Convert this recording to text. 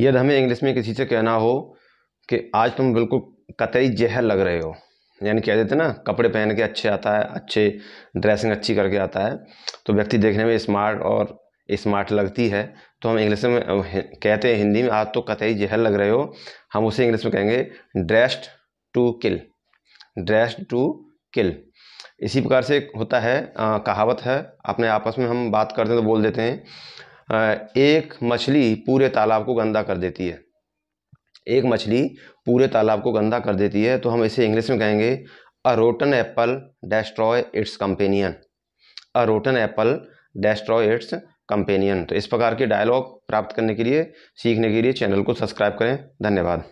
यदि हमें इंग्लिश में किसी से कहना हो कि आज तुम बिल्कुल कतई जहर लग रहे हो यानी कह देते ना कपड़े पहन के अच्छे आता है अच्छे ड्रेसिंग अच्छी करके आता है तो व्यक्ति देखने में स्मार्ट और स्मार्ट लगती है तो हम इंग्लिश में कहते हैं हिंदी में आज तो कतई जहर लग रहे हो हम उसे इंग्लिश में कहेंगे dressed to kill dressed to kill इसी प्रकार से होता है आ, कहावत है अपने आपस में हम बात करते हैं तो बोल देते हैं एक मछली पूरे तालाब को गंदा कर देती है एक मछली पूरे तालाब को गंदा कर देती है तो हम इसे इंग्लिश में कहेंगे a rotten apple destroy its companion a rotten apple destroy its companion तो इस प्रकार के डायलॉग प्राप्त करने के लिए सीखने के लिए चैनल को सब्सक्राइब करें धन्यवाद